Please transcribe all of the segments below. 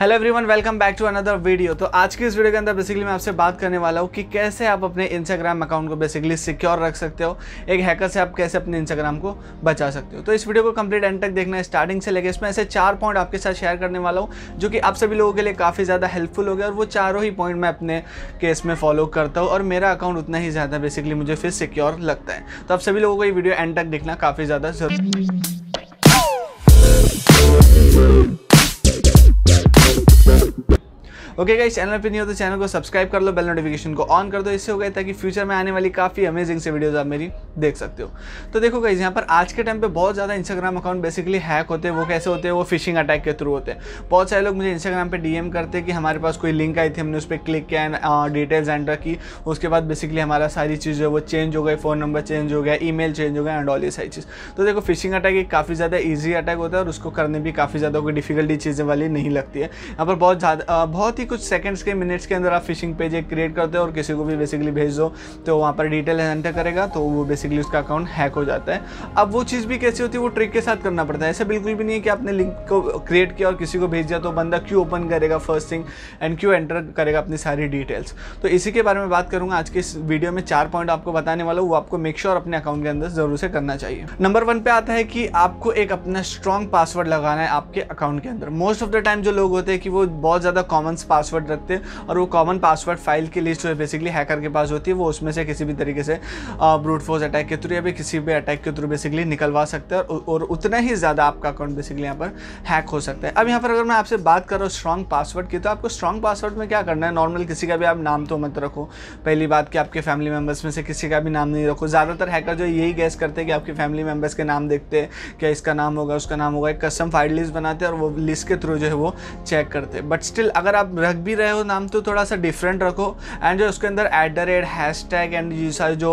hello everyone welcome back to another video तो आज की इस वीडियो के अंदर बेसिकली मैं आपसे बात करने वाला हूँ कि कैसे आप अपने इंस्टाग्राम अकाउंट को बेसिकली सिक्योर रख सकते हो एक हैकर से आप कैसे अपने इंस्टाग्राम को बचा सकते हो तो इस वीडियो को कंप्लीट एंड तक देखना है स्टार्टिंग से लेकर इसमें ऐसे चार पॉइंट आपके साथ शेयर करने वाला हूँ जो कि आप सभी लोगों के लिए काफ़ी ज़्यादा हेल्पफुल हो गया और वो चारों ही पॉइंट मैं अपने केस में फॉलो करता हूँ और मेरा अकाउंट उतना ही ज़्यादा बेसिकली मुझे फिर सिक्योर लगता है तो आप सभी लोगों को ये वीडियो एंड तक देखना काफ़ी ज़्यादा जरूरी है ओके गाइस चैनल पे नहीं हो तो चैनल को सब्सक्राइब कर लो बेल नोटिफिकेशन को ऑन कर दो इससे हो गए ताकि फ्यूचर में आने वाली काफ़ी अमेजिंग से वीडियोज़ आप मेरी देख सकते हो तो देखो गाइस यहाँ पर आज के टाइम पर बहुत ज़्यादा इंस्टाग्राम अकाउंट बेसिकली हैक होते हैं वो कैसे होते हैं वो फिशिंग अटैक के थ्रू होते हैं बहुत सारे लोग मुझे इंस्टाग्राम पर डीएम करते हैं कि हमारे पास कोई लिंक आई थी हमने उस पर क्लिक किया एंड डिटेल्स एंटर की उसके बाद बेसिकली हमारा सारी चीज़ है वो चेंज हो गई फ़ोन नंबर चेंज हो गया मेल चेंज हो गया एंड ऑल ये सारी चीज़ तो देखो फिशिंग अटैक एक काफ़ी ज़्यादा ईजी अटैक होता है और उसको करने भी काफ़ी ज़्यादा कोई डिफिकल्टी चीज़ें वाली नहीं लगती है यहाँ पर बहुत ज़्यादा uh, बहुत ही कुछ सेकंड्स के मिनट्स के अंदर आप फिशिंग पेज एक क्रिएट करते हो और किसी को भी बेसिकली भेज दो तो वहाँ पर डिटेल एंटर करेगा तो वो बेसिकली उसका अकाउंट हैक हो जाता है अब वो चीज़ भी कैसी होती है वो ट्रिक के साथ करना पड़ता है ऐसा बिल्कुल भी नहीं है कि आपने लिंक को क्रिएट किया और किसी को भेज दिया तो बंदा क्यों ओपन करेगा फर्स्ट थिंग एंड क्यों एंटर करेगा अपनी सारी डिटेल्स तो इसी के बारे में बात करूँगा आज के इस वीडियो में चार पॉइंट आपको बताने वाला हूँ वो आपको मेक श्योर अपने अकाउंट के अंदर ज़रूर से करना चाहिए नंबर वन पे आता है कि आपको एक अपना स्ट्रॉन्ग पासवर्ड लगाना है आपके अकाउंट के अंदर मोस्ट ऑफ द टाइम जो लोग होते हैं कि वो बहुत ज़्यादा कॉमन पासवर्ड रखते हैं और वो कॉमन पासवर्ड फाइल की लिस्ट जो बेसिकली हैकर के पास होती है वो उसमें से किसी भी तरीके से ब्रूट फोर्स अटैक के थ्रू या भी किसी भी अटैक के थ्रू बेसिकली निकलवा सकते हैं और, और उतना ही ज़्यादा आपका अकाउंट बेसिकली यहाँ पर हैक हो सकता है अब यहाँ पर अगर मैं आपसे बात कर रहा हूँ स्ट्रॉन्ग पासवर्ड की तो आपको स्ट्रॉन्ग पासवर्ड में क्या करना है नॉर्मल किसी का भी आप नाम तो मत रखो पहली बात कि आपके फैमिली मेम्बर्स में से किसी का भी नाम नहीं रखो ज़्यादातर हैकर जो यही गैस करते हैं कि आपके फैमिली मेम्बर्स के नाम देखते हैं क्या इसका नाम होगा उसका नाम होगा एक कस्टम फाइल लिस्ट बनाते हैं और वो लिस्ट के थ्रू जो है वो चेक करते हैं बट स्टिल अगर आप रख भी रहे हो नाम तो थोड़ा सा डिफरेंट रखो एंड जो उसके अंदर at the rate hashtag and ये सारे जो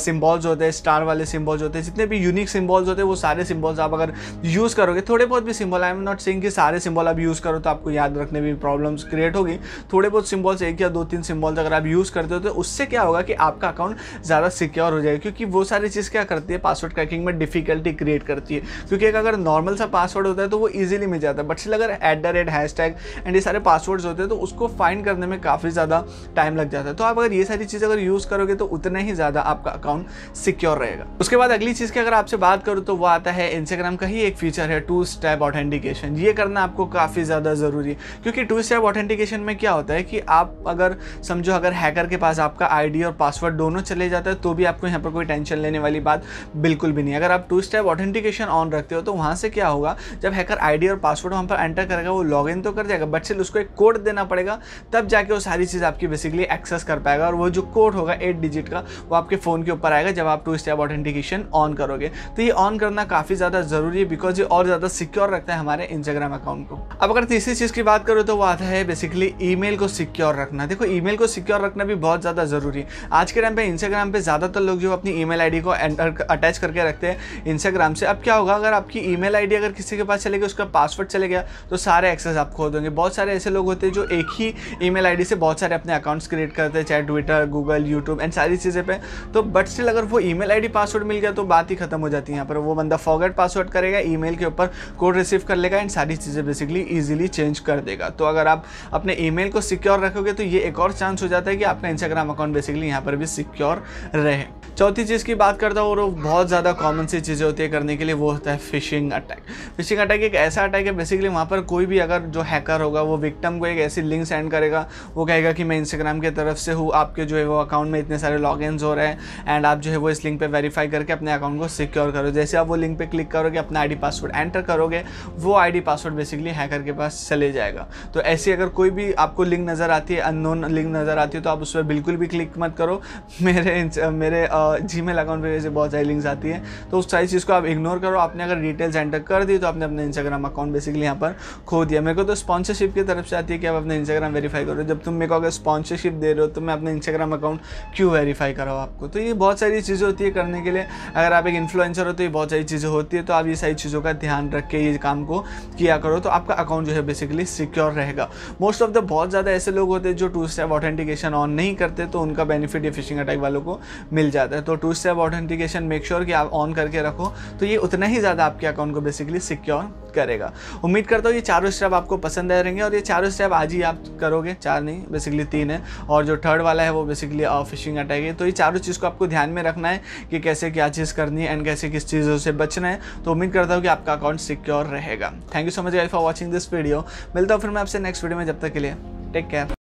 सिम्बॉल्स होते हैं स्टार वाले सिम्बॉल्स होते हैं जितने भी यूनिक सिम्बॉल्स होते हैं वो सारे सिम्बॉल्स आप अगर यूज़ करोगे थोड़े बहुत भी symbol I am not saying कि सारे सिम्बॉल आप यूज़ करो तो आपको याद रखने में प्रॉब्लम्स क्रिएट होगी थोड़े बहुत सिम्बॉल्स एक या दो तीन सिम्बॉल्स अगर आप यूज़ करते हो तो उससे क्या होगा कि आपका अकाउंट ज़्यादा सिक्योर हो जाएगा क्योंकि वो सारी चीज़ क्या करती है पासवर्ड क्रैकिंग में डिफिकल्टी क्रिएट करती है क्योंकि एक अगर नॉर्मल सा पासवर्ड होता है तो वो ईजिली मिल जाता है बट स्टिल अगर at the rate hashtag and ये सारे पासवर्ड्स होते हैं हैं तो उसको फाइंड करने में काफ़ी ज़्यादा टाइम लग जाता है तो आप अगर ये सारी चीज़ अगर यूज़ करोगे तो उतना ही ज़्यादा आपका अकाउंट सिक्योर रहेगा उसके बाद अगली चीज़ की अगर आपसे बात करूँ तो वो आता है इंस्टाग्राम का ही एक फीचर है टू स्टेप ऑथेंटिकेशन ये करना आपको काफ़ी ज़्यादा ज़रूरी है क्योंकि टू स्टेप ऑथेंटिकेशन में क्या होता है कि आप अगर समझो अगर हैकर के पास आपका आईडी और पासवर्ड दोनों चले जाते हैं तो भी आपको यहाँ पर कोई टेंशन लेने वाली बात बिल्कुल भी नहीं अगर आप टू स्टेप ऑथेंटिकेशन ऑन रखते हो तो वहाँ से क्या होगा जब हैकर आईडी और पासवर्ड वहाँ पर एंटर करेगा वो लॉग तो कर जाएगा बट सिर्फ उसको एक कोड देना पड़ेगा तब जाके वो सारी चीज़ आपकी बेसिकली एक्सेस कर पाएगा और वो जो कोड होगा एट डिजिट का वो आपके फ़ोन के ऊपर आएगा जब आप टू स्टेप ऑथेंटिकेशन ऑन करोगे तो ये ऑन करना काफ़ी ज़्यादा ज़रूरी है बिकॉज ये और ज़्यादा सिक्योर रखता है हमारे इंस्टाग्राम अकाउंट को अब अगर तीसरी चीज़ की बात करो तो वो आता है बेसिकली ई को सिक्योर रखना देखो ई को सिक्योर रखना भी बहुत ज़्यादा ज़रूरी है आज के टाइम पर इंस्टाग्राम पर ज़्यादातर लोग जो अपनी ई मेल को अटैच करके रखते हैं इंस्टाग्राम से अब क्या होगा अगर आपकी ई मेल अगर किसी के पास चले गया उसका पासवर्ड चले गया तो सारे एक्सेस आप खो देंगे बहुत सारे ऐसे लोग होते हैं जो जो एक ही ईमेल आईडी से बहुत सारे अपने अकाउंट्स क्रिएट करते हैं चाहे ट्विटर गूगल यूट्यूब एंड सारी चीज़ें पे तो बट स्टिल अगर वो ईमेल आईडी पासवर्ड मिल गया तो बात ही खत्म हो जाती है यहाँ पर वो बंदा फॉरगेट पासवर्ड करेगा ईमेल के ऊपर कोड रिसीव कर लेगा एंड सारी चीज़ें बेसिकली ईजिली चेंज कर देगा तो अगर आप अपने ई को सिक्योर रखोगे तो ये एक और चांस हो जाता है कि आपका इंस्टाग्राम अकाउंट बेसिकली यहाँ पर भी सिक्योर रहे चौथी चीज़ की बात करता हूँ और बहुत ज़्यादा कॉमन सी चीज़ें होती है करने के लिए वो होता है फिशिंग अटैक फिशिंग अटैक एक ऐसा अटैक है बेसिकली वहाँ पर कोई भी अगर जो हैकर होगा वो विक्टम को एक ऐसी लिंक सेंड करेगा वो कहेगा कि मैं इंस्टाग्राम की तरफ से हूँ आपके जो है वो अकाउंट में इतने सारे लॉग हो रहे हैं एंड आप जो है वो इस लिंक पर वेरीफाई करके अपने अकाउंट को सिक्योर करो जैसे आप वो लिंक पर क्लिक करोगे अपना आई पासवर्ड एंटर करोगे वो आई पासवर्ड बेसिकली हैकर के पास चले जाएगा तो ऐसी अगर कोई भी आपको लिंक नज़र आती है अननोन लिंक नज़र आती है तो आप उस पर बिल्कुल भी क्लिक मत करो मेरे मेरे जी मेल अकाउंट पर बहुत सारी लिंक्स आती है तो उस सारी चीज़ को आप इग्नोर करो आपने अगर डिटेल्स एंटर कर दी तो आपने अपना इंस्टाग्राम अकाउंट बेसिकली यहाँ पर खो दिया मेरे को तो स्पॉन्सरशिप की तरफ से आती है कि आप अपना इंस्टाग्राम वेरीफाई करो जब तुम मेरे को अगर स्पॉन्सरशिप दे रहे हो तो मैं अपना इंस्टाग्राम अकाउंट क्यों वेरीफाई कराओ आपको तो ये बहुत सारी चीज़ें होती है करने के लिए अगर आप एक इन्फ्लुएंसर हो तो ये बहुत सारी चीज़ें होती है तो आप ये सारी चीज़ों का ध्यान रख के ये काम को किया करो तो आपका अकाउंट जो है बेसिकली सिक्योर रहेगा मोस्ट ऑफ द बहुत ज़्यादा ऐसे लोग होते हैं जो टू स्टेप ऑथेंटिकेशन ऑन नहीं करते तो उनका बेनिफिट ये फिशिंग अटैक वालों को मिल जाता है तो two step authentication make sure कि आप ऑन करके रखो तो ये उतना ही ज़्यादा आपके अकाउंट को बेसिकली सिक्योर करेगा उम्मीद करता हूँ ये चारों स्टेप आपको पसंद आ रहेंगे और ये चारों स्टेप आज ही आप करोगे चार नहीं बेसिकली तीन है और जो थर्ड वाला है वो बेसिकली फिशिंग अटैक है तो ये चारों चीज़ को आपको ध्यान में रखना है कि कैसे क्या चीज़ करनी है एंड कैसे किस चीज़ों से बचना है तो उम्मीद करता हूँ कि आपका अकाउंट सिक्योर रहेगा thank you so much guys for watching this video मिलता हूँ फिर मैं आपसे नेक्स्ट वीडियो में जब तक के लिए टेक केयर